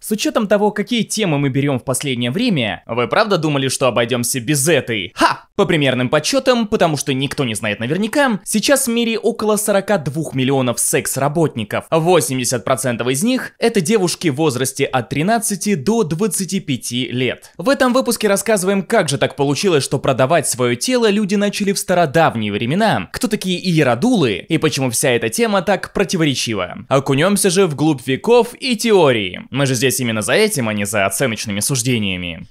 С учетом того, какие темы мы берем в последнее время, вы правда думали, что обойдемся без этой? Ха! По примерным подсчетам, потому что никто не знает наверняка, сейчас в мире около 42 миллионов секс-работников. 80% из них — это девушки в возрасте от 13 до 25 лет. В этом выпуске рассказываем, как же так получилось, что продавать свое тело люди начали в стародавние времена, кто такие иеродулы и почему вся эта тема так противоречива. Окунемся же в глубь веков и теории. Мы же здесь именно за этим, а не за оценочными суждениями.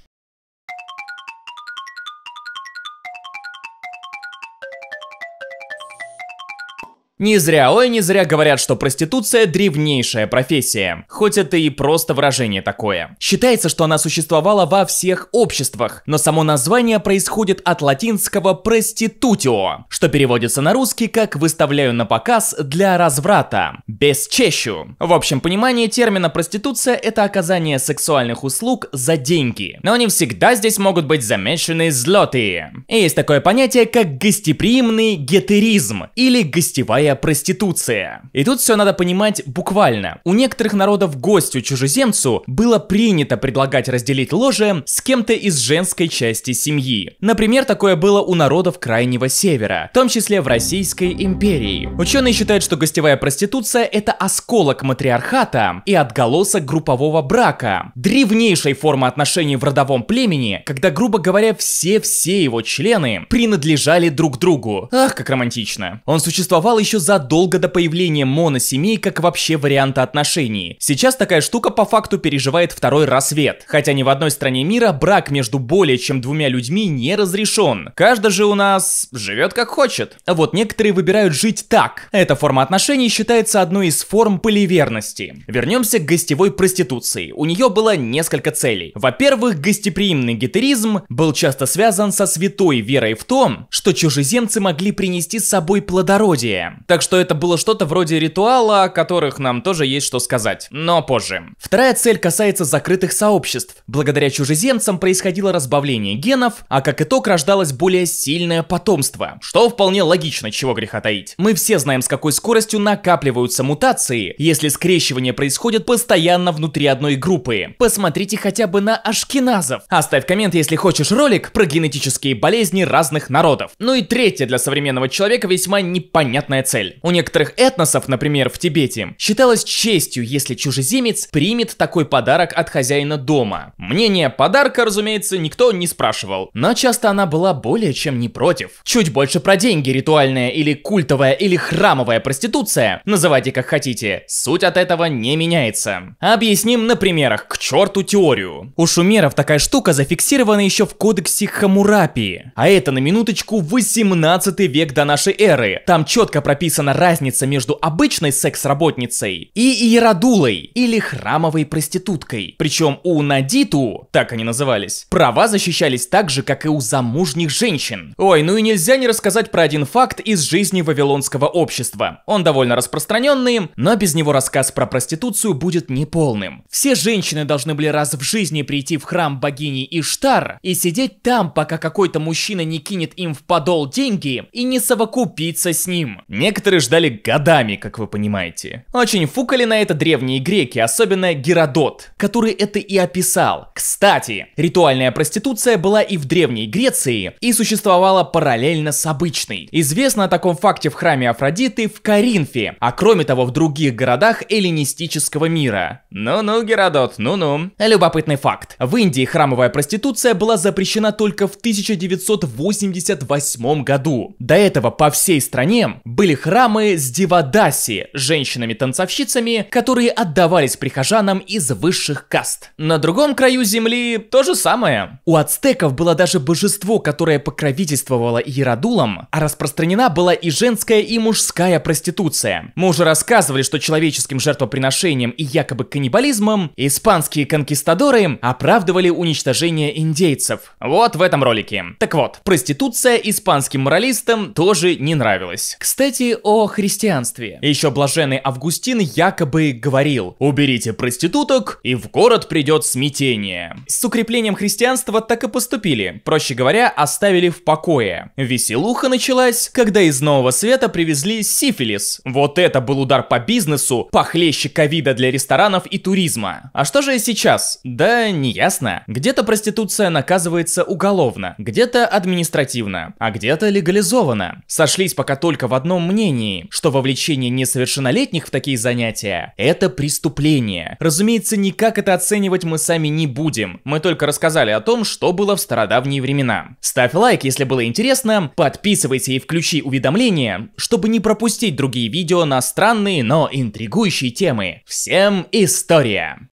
Не зря, ой, не зря говорят, что проституция – древнейшая профессия. Хоть это и просто выражение такое. Считается, что она существовала во всех обществах, но само название происходит от латинского «проститутио», что переводится на русский как «выставляю на показ для разврата», без «бесчещу». В общем понимание термина «проституция» – это оказание сексуальных услуг за деньги. Но не всегда здесь могут быть замечены злоты. И есть такое понятие, как гостеприимный гетеризм или гостевая некая проституция. И тут все надо понимать буквально. У некоторых народов гостю чужеземцу было принято предлагать разделить ложе с кем-то из женской части семьи. Например, такое было у народов Крайнего Севера, в том числе в Российской империи. Ученые считают, что гостевая проституция – это осколок матриархата и отголосок группового брака, древнейшей формы отношений в родовом племени, когда, грубо говоря, все-все его члены принадлежали друг другу. Ах, как романтично. Он существовал еще задолго до появления моносемей как вообще варианта отношений. Сейчас такая штука по факту переживает второй рассвет. Хотя ни в одной стране мира брак между более чем двумя людьми не разрешен. Каждый же у нас живет как хочет. вот некоторые выбирают жить так. Эта форма отношений считается одной из форм поливерности. Вернемся к гостевой проституции. У нее было несколько целей. Во-первых, гостеприимный гетеризм был часто связан со святой верой в том, что чужеземцы могли принести с собой плодородие. Так что это было что-то вроде ритуала, о которых нам тоже есть что сказать, но позже. Вторая цель касается закрытых сообществ. Благодаря чужеземцам происходило разбавление генов, а как итог рождалось более сильное потомство, что вполне логично, чего греха таить. Мы все знаем, с какой скоростью накапливаются мутации, если скрещивание происходит постоянно внутри одной группы. Посмотрите хотя бы на ашкеназов. Оставь коммент, если хочешь ролик про генетические болезни разных народов. Ну и третье для современного человека весьма непонятная цель цель. У некоторых этносов, например, в Тибете, считалось честью, если чужеземец примет такой подарок от хозяина дома. Мнение подарка, разумеется, никто не спрашивал, но часто она была более чем не против. Чуть больше про деньги ритуальная или культовая или храмовая проституция, называйте как хотите, суть от этого не меняется. Объясним на примерах, к черту теорию. У шумеров такая штука зафиксирована еще в кодексе Хаммурапи, а это на минуточку 18 век до нашей эры. Там четко прописано прописана разница между обычной секс-работницей и иеродулой или храмовой проституткой. Причем у Надиту, так они назывались, права защищались так же, как и у замужних женщин. Ой, ну и нельзя не рассказать про один факт из жизни вавилонского общества. Он довольно распространенный, но без него рассказ про проституцию будет неполным. Все женщины должны были раз в жизни прийти в храм богини Иштар и сидеть там, пока какой-то мужчина не кинет им в подол деньги и не совокупится с ним. Не некоторые ждали годами, как вы понимаете. Очень фукали на это древние греки, особенно Геродот, который это и описал. Кстати, ритуальная проституция была и в Древней Греции, и существовала параллельно с обычной. Известно о таком факте в храме Афродиты в Коринфе, а кроме того в других городах эллинистического мира. Ну-ну, Геродот, ну-ну. Любопытный факт. В Индии храмовая проституция была запрещена только в 1988 году. До этого по всей стране были храмы с Дивадаси, женщинами-танцовщицами, которые отдавались прихожанам из высших каст. На другом краю земли то же самое. У ацтеков было даже божество, которое покровительствовало Ярадулам, а распространена была и женская, и мужская проституция. Мы уже рассказывали, что человеческим жертвоприношением и якобы каннибализмом испанские конкистадоры оправдывали уничтожение индейцев. Вот в этом ролике. Так вот, проституция испанским моралистам тоже не нравилась. Кстати, о христианстве. Еще блаженный Августин якобы говорил «Уберите проституток, и в город придет смятение». С укреплением христианства так и поступили, проще говоря, оставили в покое. Веселуха началась, когда из Нового Света привезли сифилис. Вот это был удар по бизнесу, похлеще ковида для ресторанов и туризма. А что же сейчас? Да неясно. Где-то проституция наказывается уголовно, где-то административно, а где-то легализована. Сошлись пока только в одном мнении, мнении, что вовлечение несовершеннолетних в такие занятия – это преступление. Разумеется, никак это оценивать мы сами не будем, мы только рассказали о том, что было в стародавние времена. Ставь лайк, если было интересно, подписывайся и включи уведомления, чтобы не пропустить другие видео на странные, но интригующие темы. Всем история!